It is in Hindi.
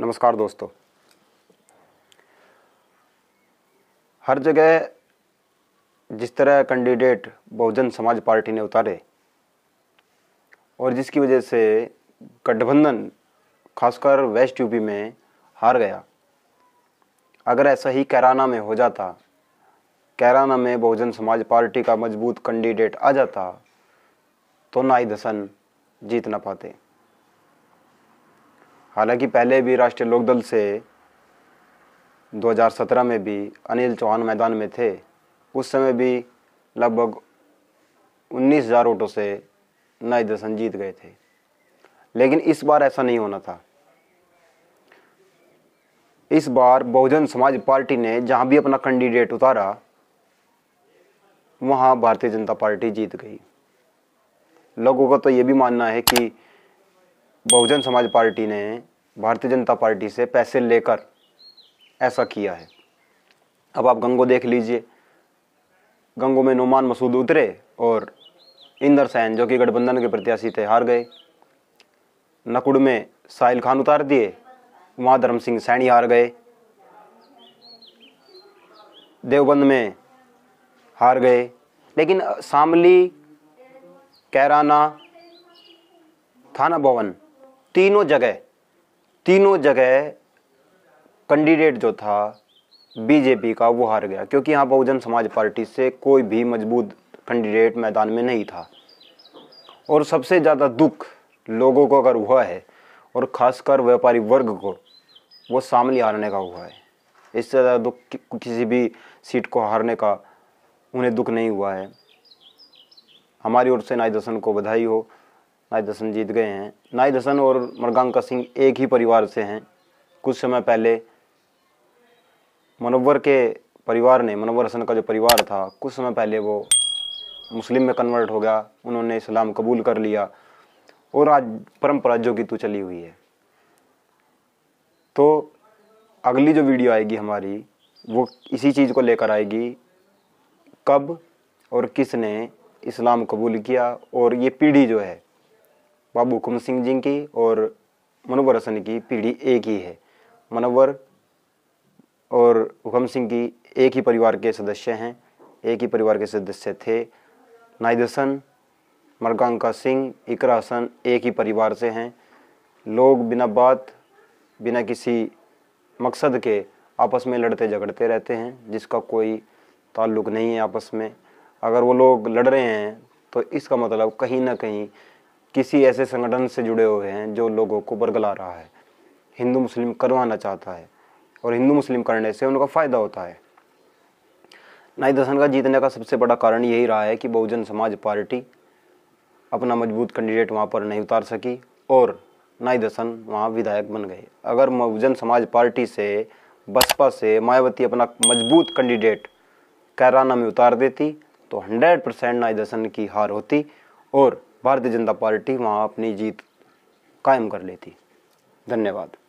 नमस्कार दोस्तों हर जगह जिस तरह कैंडिडेट बहुजन समाज पार्टी ने उतारे और जिसकी वजह से गठबंधन खासकर वेस्ट यूपी में हार गया अगर ऐसा ही कैराना में हो जाता कैराना में बहुजन समाज पार्टी का मजबूत कैंडिडेट आ जाता तो ही धसन जीत ना पाते हालांकि पहले भी राष्ट्रीय लोकदल से 2017 में भी अनिल चौहान मैदान में थे उस समय भी लगभग उन्नीस हज़ार वोटों से नए दर्शन जीत गए थे लेकिन इस बार ऐसा नहीं होना था इस बार बहुजन समाज पार्टी ने जहां भी अपना कैंडिडेट उतारा वहां भारतीय जनता पार्टी जीत गई लोगों का तो ये भी मानना है कि बहुजन समाज पार्टी ने भारतीय जनता पार्टी से पैसे लेकर ऐसा किया है अब आप गंगो देख लीजिए गंगो में नुमान मसूद उतरे और इंदर सैन जो कि गठबंधन के प्रत्याशी थे हार गए नकुड़ में साहिल खान उतार दिए वहाँ धर्म सिंह सैनी हार गए देवबंद में हार गए लेकिन शामली कैराना थाना भवन तीनों जगह तीनों जगह कैंडिडेट जो था बीजेपी का वो हार गया क्योंकि यहाँ बहुजन समाज पार्टी से कोई भी मजबूत कैंडिडेट मैदान में नहीं था और सबसे ज़्यादा दुख लोगों को अगर हुआ है और ख़ासकर व्यापारी वर्ग को वो सामने हारने का हुआ है इससे ज़्यादा दुख कि, किसी भी सीट को हारने का उन्हें दुख नहीं हुआ है हमारी ओर से नाइज को बधाई हो नाहिद हसन जीत गए हैं नाहिद हसन और मृगंका सिंह एक ही परिवार से हैं कुछ समय पहले मनोवर के परिवार ने मनोवर हसन का जो परिवार था कुछ समय पहले वो मुस्लिम में कन्वर्ट हो गया उन्होंने इस्लाम कबूल कर लिया और आज परम्परा जो की तो चली हुई है तो अगली जो वीडियो आएगी हमारी वो इसी चीज़ को लेकर आएगी कब और किसने इस्लाम कबूल किया और ये पीढ़ी जो है बाबू हुकुम सिंह जी की और मनोवर हसन की पीढ़ी एक ही है मनोवर और हुकम सिंह की एक ही परिवार के सदस्य हैं एक ही परिवार के सदस्य थे नाइद हसन मरगांका सिंह इकरा हसन एक ही परिवार से हैं लोग बिना बात बिना किसी मकसद के आपस में लड़ते झगड़ते रहते हैं जिसका कोई ताल्लुक नहीं है आपस में अगर वो लोग लड़ रहे हैं तो इसका मतलब कहीं ना कहीं किसी ऐसे संगठन से जुड़े हुए हैं जो लोगों को बरगला रहा है हिंदू मुस्लिम करवाना चाहता है और हिंदू मुस्लिम करने से उनका फ़ायदा होता है नाई दसन का जीतने का सबसे बड़ा कारण यही रहा है कि बहुजन समाज पार्टी अपना मजबूत कैंडिडेट वहाँ पर नहीं उतार सकी और नाई दसन वहाँ विधायक बन गए अगर बहुजन समाज पार्टी से बसपा से मायावती अपना मजबूत कैंडिडेट कैराना में उतार देती तो हंड्रेड परसेंट नाई दसन की हार होती और भारतीय जनता पार्टी वहाँ अपनी जीत कायम कर लेती धन्यवाद